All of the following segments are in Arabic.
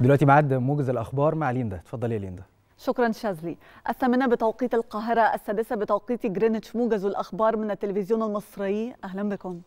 دلوقتي معاد موجز الاخبار مع ليندا اتفضلي يا ليندا شكرا شاذلي الثامنة بتوقيت القاهرة السادسة بتوقيت جرينتش موجز الأخبار من التلفزيون المصري أهلا بكم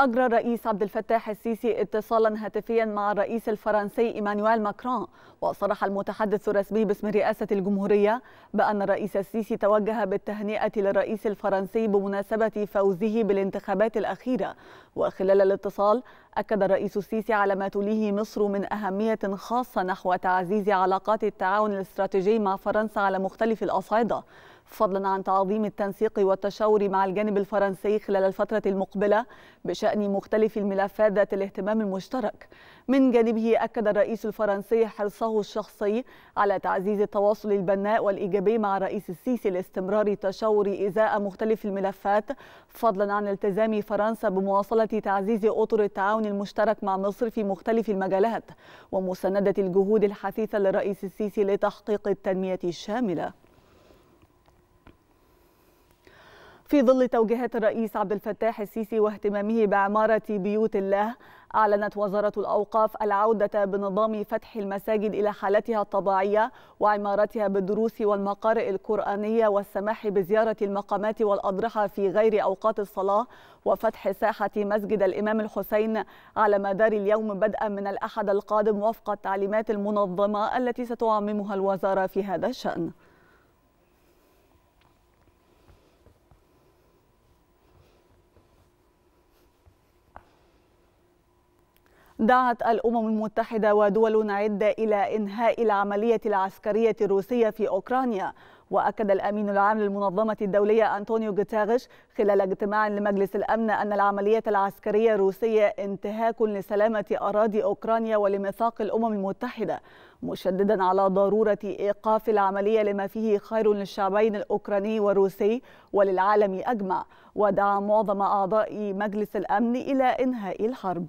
أجرى الرئيس عبد الفتاح السيسي اتصالا هاتفيا مع الرئيس الفرنسي إيمانويل ماكرون وصرح المتحدث الرسمي باسم رئاسة الجمهورية بأن الرئيس السيسي توجه بالتهنئة للرئيس الفرنسي بمناسبة فوزه بالانتخابات الأخيرة وخلال الاتصال أكد الرئيس السيسي على ما تليه مصر من أهمية خاصة نحو تعزيز علاقات التعاون الاستراتيجي مع فرنسا على مختلف الأصعدة فضلا عن تعظيم التنسيق والتشاور مع الجانب الفرنسي خلال الفترة المقبلة بشأن مختلف الملفات ذات الاهتمام المشترك من جانبه أكد الرئيس الفرنسي حرصه الشخصي على تعزيز التواصل البناء والإيجابي مع الرئيس السيسي لاستمرار تشاور إزاء مختلف الملفات فضلا عن التزام فرنسا بمواصلة تعزيز أطر التعاون المشترك مع مصر في مختلف المجالات ومساندة الجهود الحثيثة للرئيس السيسي لتحقيق التنمية الشاملة في ظل توجيهات الرئيس عبد الفتاح السيسي واهتمامه بعمارة بيوت الله أعلنت وزارة الأوقاف العودة بنظام فتح المساجد إلى حالتها الطبيعية وعمارتها بالدروس والمقارئ القرآنية والسماح بزيارة المقامات والأضرحة في غير أوقات الصلاة وفتح ساحة مسجد الإمام الحسين على مدار اليوم بدءا من الأحد القادم وفق التعليمات المنظمة التي ستعممها الوزارة في هذا الشأن دعت الأمم المتحدة ودول عدة إلى إنهاء العملية العسكرية الروسية في أوكرانيا وأكد الأمين العام للمنظمة الدولية أنطونيو غوتيريش خلال اجتماع لمجلس الأمن أن العملية العسكرية الروسية انتهاك لسلامة أراضي أوكرانيا ولميثاق الأمم المتحدة مشددا على ضرورة إيقاف العملية لما فيه خير للشعبين الأوكراني والروسي وللعالم أجمع ودعا معظم أعضاء مجلس الأمن إلى إنهاء الحرب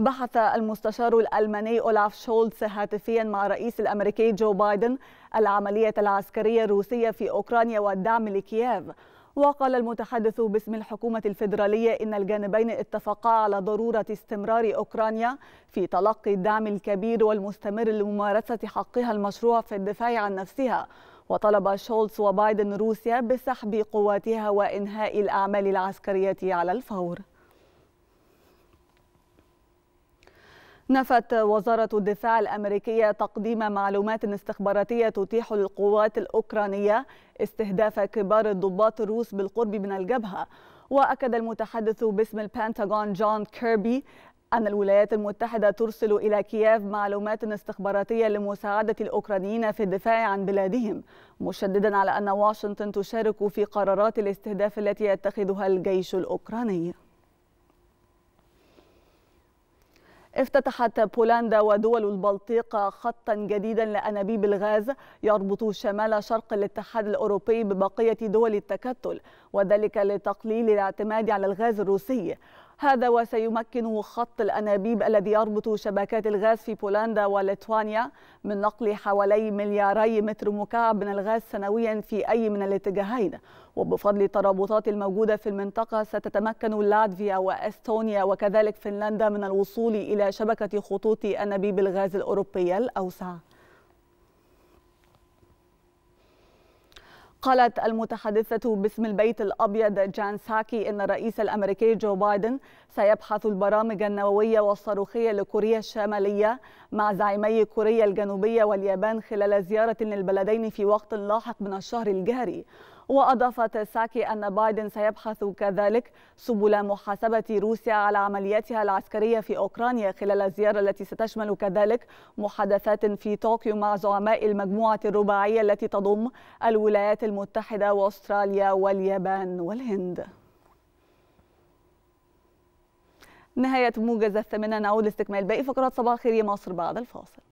بحث المستشار الألماني أولاف شولتس هاتفيا مع الرئيس الأمريكي جو بايدن العملية العسكرية الروسية في أوكرانيا والدعم لكييف وقال المتحدث باسم الحكومة الفيدرالية إن الجانبين اتفقا على ضرورة استمرار أوكرانيا في تلقي الدعم الكبير والمستمر لممارسة حقها المشروع في الدفاع عن نفسها وطلب شولتس وبايدن روسيا بسحب قواتها وإنهاء الأعمال العسكرية على الفور نفت وزارة الدفاع الأمريكية تقديم معلومات استخباراتية تتيح للقوات الأوكرانية استهداف كبار الضباط الروس بالقرب من الجبهة وأكد المتحدث باسم البنتاغون جون كيربي أن الولايات المتحدة ترسل إلى كييف معلومات استخباراتية لمساعدة الأوكرانيين في الدفاع عن بلادهم مشددا على أن واشنطن تشارك في قرارات الاستهداف التي يتخذها الجيش الأوكراني افتتحت بولندا ودول البلطيق خطا جديدا لأنابيب الغاز يربط شمال شرق الاتحاد الأوروبي ببقية دول التكتل وذلك لتقليل الاعتماد على الغاز الروسي هذا وسيمكن خط الأنابيب الذي يربط شبكات الغاز في بولندا وليتوانيا من نقل حوالي ملياري متر مكعب من الغاز سنويا في أي من الاتجاهين وبفضل الترابطات الموجودة في المنطقة ستتمكن لاتفيا وأستونيا وكذلك فنلندا من الوصول إلى شبكة خطوط أنابيب الغاز الأوروبية الأوسع قالت المتحدثة باسم البيت الأبيض جان ساكي أن الرئيس الأمريكي جو بايدن سيبحث البرامج النووية والصاروخية لكوريا الشمالية مع زعيمي كوريا الجنوبية واليابان خلال زيارة للبلدين في وقت لاحق من الشهر الجاري وأضافت ساكي أن بايدن سيبحث كذلك سبل محاسبة روسيا على عملياتها العسكرية في أوكرانيا خلال الزيارة التي ستشمل كذلك محادثات في طوكيو مع زعماء المجموعة الرباعية التي تضم الولايات المتحدة وأستراليا واليابان والهند نهاية موجز الثامنة نعود لاستكمال باقي فقرات صباح خير مصر بعد الفاصل